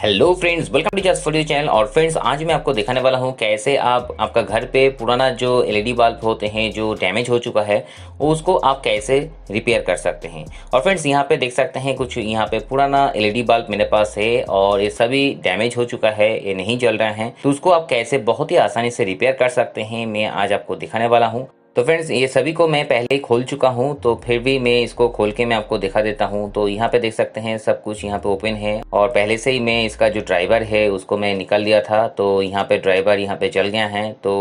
hello friends welcome to just for you channel और friends आज मैं आपको दिखाने वाला हूं कैसे आप आपका घर पे पुराना जो एलईडी बल्ब e होते हैं जो डैमेज हो चुका है उसको आप कैसे रिपेयर कर सकते हैं और फ्रेंड्स यहां पे देख सकते हैं कुछ यहां पे पुराना एलईडी बल्ब e मेरे पास है और ये सभी डैमेज हो चुका है ये नहीं जल रहा है तो उसको आप कैसे बहुत ही आसानी से रिपेयर कर सकते हैं मैं आज आपको दिखाने वाला हूँ तो फ्रेंड्स ये सभी को मैं पहले ही खोल चुका हूँ तो फिर भी मैं इसको खोल के मैं आपको दिखा देता हूँ तो यहाँ पे देख सकते हैं सब कुछ यहाँ पे ओपन है और पहले से ही मैं इसका जो ड्राइवर है उसको मैं निकाल लिया था तो यहाँ पे ड्राइवर यहाँ पे चल गया है तो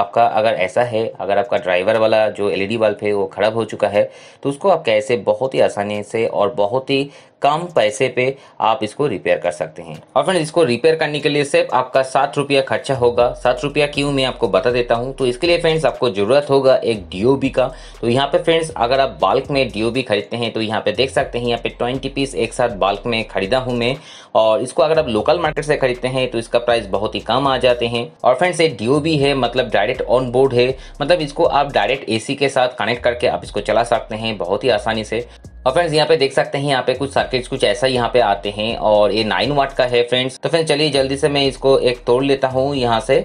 आपका अगर ऐसा है अगर आपका ड्राइवर वाला जो एल बल्ब e है वो खराब हो चुका है तो उसको आप कैसे बहुत ही आसानी से और बहुत ही कम पैसे पे आप इसको रिपेयर कर सकते हैं और फ्रेंड इसको रिपेयर करने के लिए सिर्फ आपका सात रुपया खर्चा होगा सात रुपया क्यों मैं आपको बता देता हूँ तो इसके लिए फ्रेंड्स आपको जरूरत होगा होगा एक डी का तो यहाँ पे फ्रेंड्स अगर आप बाल्क में डी खरीदते हैं तो यहाँ पे देख सकते हैं यहाँ पे ट्वेंटी पीस एक साथ बाल्क में खरीदा हूँ मैं और इसको अगर आप लोकल मार्केट से खरीदते हैं तो इसका प्राइस बहुत ही कम आ जाते हैं और फ्रेंड्स ये डी है मतलब डायरेक्ट ऑन बोर्ड है मतलब इसको आप डायरेक्ट ए के साथ कनेक्ट करके आप इसको चला सकते हैं बहुत ही आसानी से और फ्रेंड्स यहाँ पे देख सकते हैं यहाँ पे कुछ सर्किट्स कुछ ऐसा यहाँ पे आते हैं और ये नाइन वाट का है फ्रेंड्स तो फ्रेंड्स चलिए जल्दी से मैं इसको एक तोड़ लेता हूँ यहाँ से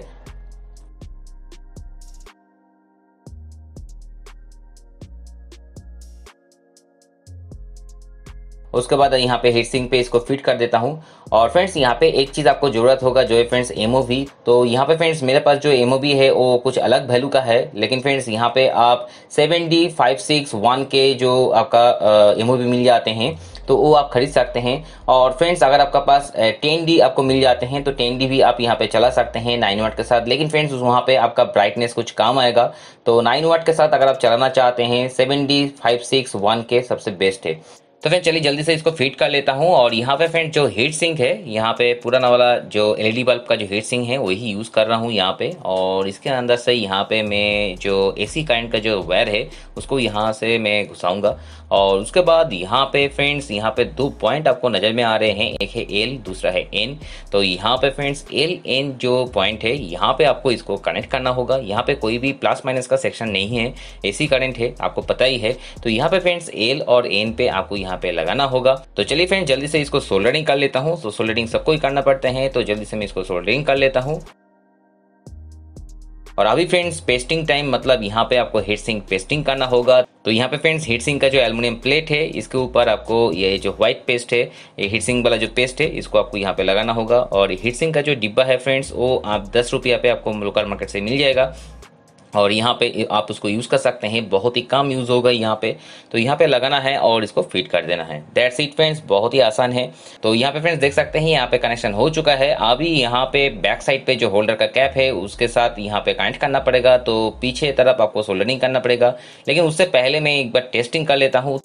उसके बाद यहाँ पे हीट सिंक पे इसको फिट कर देता हूँ और फ्रेंड्स यहाँ पे एक चीज़ आपको ज़रूरत होगा जो है फ्रेंड्स भी तो यहाँ पे फ्रेंड्स मेरे पास जो भी है वो कुछ अलग वैल्यू का है लेकिन फ्रेंड्स यहाँ पे आप seven D five six one के जो आपका एमओ भी मिल जाते हैं तो वो आप खरीद सकते हैं और फ्रेंड्स अगर आपका पास टेन डी आपको मिल जाते हैं तो टेन डी भी आप यहाँ पे चला सकते हैं नाइन वाट के साथ लेकिन फ्रेंड्स वहाँ पे आपका ब्राइटनेस कुछ काम आएगा तो नाइन वाट के साथ अगर आप चलाना चाहते हैं seven D five six one के सबसे बेस्ट है तो फ्रेंड चलिए जल्दी से इसको फिट कर लेता हूँ और यहाँ पे फ्रेंड जो हीट सिंक है यहाँ पे पुराना वाला जो एलईडी बल्ब e का जो हीट सिंक है वही यूज़ कर रहा हूँ यहाँ पे और इसके अंदर से यहाँ पे मैं जो एसी सी का जो वायर है उसको यहाँ से मैं घुसाऊँगा और उसके बाद यहाँ पे फ्रेंड्स यहाँ पे दो पॉइंट आपको नज़र में आ रहे हैं एक है एल दूसरा है एन तो यहाँ पे फ्रेंड्स एल एन जो पॉइंट है यहाँ पे आपको इसको कनेक्ट करना होगा यहाँ पे कोई भी प्लस माइनस का सेक्शन नहीं है एसी करंट है आपको पता ही है तो यहाँ पे फ्रेंड्स एल और एन पे आपको यहाँ यहाँ पे लगाना होगा तो चलिए फ्रेंड जल्दी से इसको सोल्डरिंग कर लेता हूँ तो सोल्डरिंग सबको ही करना पड़ते हैं तो जल्दी से मैं इसको सोल्डरिंग कर लेता हूँ और अभी फ्रेंड्स पेस्टिंग टाइम मतलब यहाँ पे आपको हीट सिंक पेस्टिंग करना होगा तो यहाँ पे फ्रेंड्स हीट सिंक का जो एल्युमिनियम प्लेट है इसके ऊपर आपको ये जो व्हाइट पेस्ट है ये हीट सिंक वाला जो पेस्ट है इसको आपको यहाँ पे लगाना होगा और हीट सिंक का जो डिब्बा है फ्रेंड्स वो आप दस रुपया पे आपको लोकल मार्केट से मिल जाएगा और यहाँ पे आप उसको यूज़ कर सकते हैं बहुत ही कम यूज़ होगा यहाँ पे तो यहाँ पे लगाना है और इसको फिट कर देना है दैट्स इट फ्रेंड्स बहुत ही आसान है तो यहाँ पे फ्रेंड्स देख सकते हैं यहाँ पे कनेक्शन हो चुका है अभी यहाँ पे बैक साइड पे जो होल्डर का कैप है उसके साथ यहाँ पे कनेक्ट करना पड़ेगा तो पीछे तरफ आपको सोल्डरिंग करना पड़ेगा लेकिन उससे पहले मैं एक बार टेस्टिंग कर लेता हूँ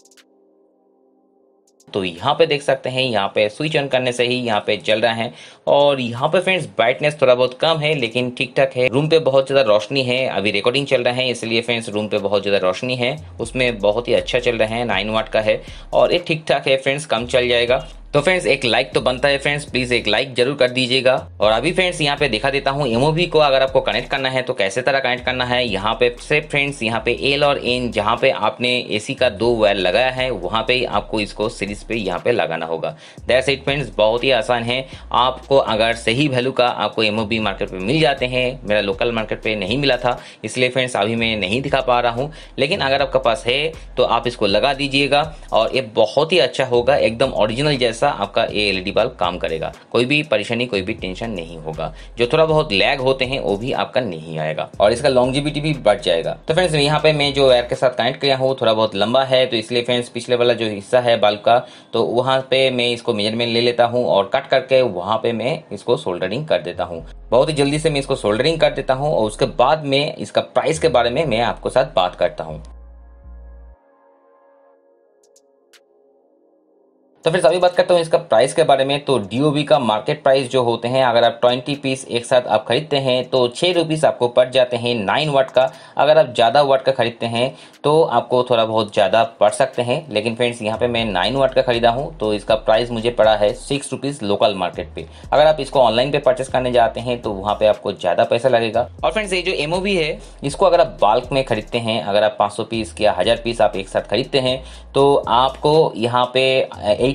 तो यहाँ पे देख सकते हैं यहाँ पे स्विच ऑन करने से ही यहाँ पे चल रहा है और यहाँ पे फ्रेंड्स ब्राइटनेस थोड़ा बहुत कम है लेकिन ठीक ठाक है रूम पे बहुत ज़्यादा रोशनी है अभी रिकॉर्डिंग चल रहा है इसलिए फ्रेंड्स रूम पे बहुत ज़्यादा रोशनी है उसमें बहुत ही अच्छा चल रहा है नाइन वाट का है और ये ठीक ठाक है फ्रेंड्स कम चल जाएगा तो फ्रेंड्स एक लाइक तो बनता है फ्रेंड्स प्लीज एक लाइक जरूर कर दीजिएगा और अभी फ्रेंड्स यहाँ पे दिखा देता हूँ इमोवी को अगर आपको कनेक्ट करना है तो कैसे तरह कनेक्ट करना है यहाँ पे से फ्रेंड्स यहाँ पे एल और एन जहाँ पे आपने एसी का दो वायर लगाया है वहाँ पे आपको इसको सीरीज पे यहाँ पे लगाना होगा दैट इट फ्रेंड्स बहुत ही आसान है आपको अगर सही वैल्यू का आपको एमओ मार्केट पर मिल जाते हैं मेरा लोकल मार्केट पर नहीं मिला था इसलिए फ्रेंड्स अभी मैं नहीं दिखा पा रहा हूँ लेकिन अगर आपके पास है तो आप इसको लगा दीजिएगा और ये बहुत ही अच्छा होगा एकदम ऑरिजिनल जैसा हमेशा आपका ये एल बल्ब काम करेगा कोई भी परेशानी कोई भी टेंशन नहीं होगा जो थोड़ा बहुत लैग होते हैं वो भी आपका नहीं आएगा और इसका लॉन्गजिबिटी भी बढ़ जाएगा तो फ्रेंड्स यहाँ पे मैं जो वायर के साथ कनेक्ट किया हूँ थोड़ा बहुत लंबा है तो इसलिए फ्रेंड्स पिछले वाला जो हिस्सा है बल्ब का तो वहाँ पे मैं इसको मेजरमेंट ले लेता हूँ और कट करके वहाँ पे मैं इसको सोल्डरिंग कर देता हूँ बहुत ही जल्दी से मैं इसको सोल्डरिंग कर देता हूँ और उसके बाद में इसका प्राइस के बारे में मैं आपको साथ बात करता हूँ तो फिर अभी बात करता हूँ इसका प्राइस के बारे में तो डी का मार्केट प्राइस जो होते हैं अगर आप ट्वेंटी पीस एक साथ आप खरीदते हैं तो छः रुपीस आपको पड़ जाते हैं नाइन वाट का अगर आप ज़्यादा वाट का खरीदते हैं तो आपको थोड़ा बहुत ज़्यादा पड़ सकते हैं लेकिन फ्रेंड्स यहाँ पे मैं नाइन वाट का ख़रीदा हूँ तो इसका प्राइस मुझे पड़ा है सिक्स रुपीज़ लोकल मार्केट पर अगर आप इसको ऑनलाइन पे परचेस करने जाते हैं तो वहाँ पर आपको ज़्यादा पैसा लगेगा और फ्रेंड्स ये जो एम है इसको अगर आप बाल्क में खरीदते हैं अगर आप पाँच पीस या हज़ार पीस आप एक साथ खरीदते हैं तो आपको यहाँ पे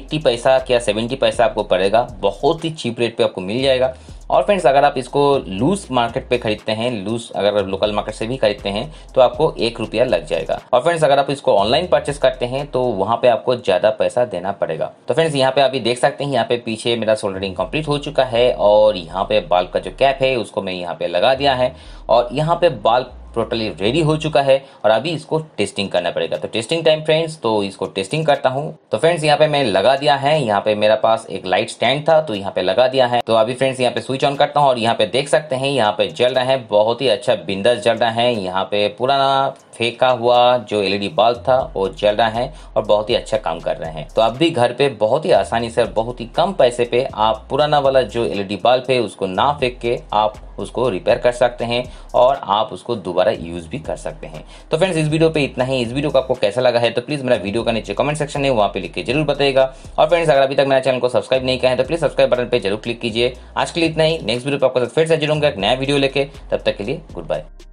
एट्टी पैसा या सेवेंटी पैसा आपको पड़ेगा बहुत ही चीप रेट पे आपको मिल जाएगा और फ्रेंड्स अगर आप इसको लूज मार्केट पे खरीदते हैं लूज अगर लोकल मार्केट से भी खरीदते हैं तो आपको एक रुपया लग जाएगा और फ्रेंड्स अगर आप इसको ऑनलाइन परचेस करते हैं तो वहां पे आपको ज़्यादा पैसा देना पड़ेगा तो फ्रेंड्स यहाँ पे आप भी देख सकते हैं यहाँ पे पीछे मेरा सोल्डरिंग कम्प्लीट हो चुका है और यहाँ पे बाल्ब का जो कैप है उसको मैं यहाँ पे लगा दिया है और यहाँ पे बाल्ब टोटली रेडी हो चुका है और अभी इसको टेस्टिंग करना पड़ेगा तो टेस्टिंग टाइम फ्रेंड्स तो इसको टेस्टिंग करता हूँ तो फ्रेंड्स यहाँ पे मैं लगा दिया है यहाँ पे मेरा पास एक लाइट स्टैंड था तो यहाँ पे लगा दिया है तो अभी फ्रेंड्स यहाँ पे स्विच ऑन करता हूँ और यहाँ पे देख सकते हैं यहाँ पे जल रहे हैं बहुत ही अच्छा बिंदस जल रहा है यहाँ पे पुराना फेंका हुआ जो एलईडी बल्ब था वो जल रहा है और बहुत ही अच्छा काम कर रहे हैं तो अब भी घर पे बहुत ही आसानी से और बहुत ही कम पैसे पे आप पुराना वाला जो एलईडी बल्ब है उसको ना फेंक के आप उसको रिपेयर कर सकते हैं और आप उसको दोबारा यूज़ भी कर सकते हैं तो फ्रेंड्स इस वीडियो पे इतना ही इस वीडियो को आपको कैसा लगा है तो प्लीज़ मेरा वीडियो का नीचे कमेंट सेक्शन है वहाँ पे लिख के जरूर बताएगा और फ्रेंड्स अगर अभी तक मेरा चैनल को सब्सक्राइब नहीं किया है तो प्लीज़ सब्सक्राइब बटन पर जरूर क्लिक कीजिए आज के लिए इतना ही नेक्स्ट वीडियो पर आपको फिर से जुड़ूंगा एक नया वीडियो लेकर तब तक के लिए गुड बाय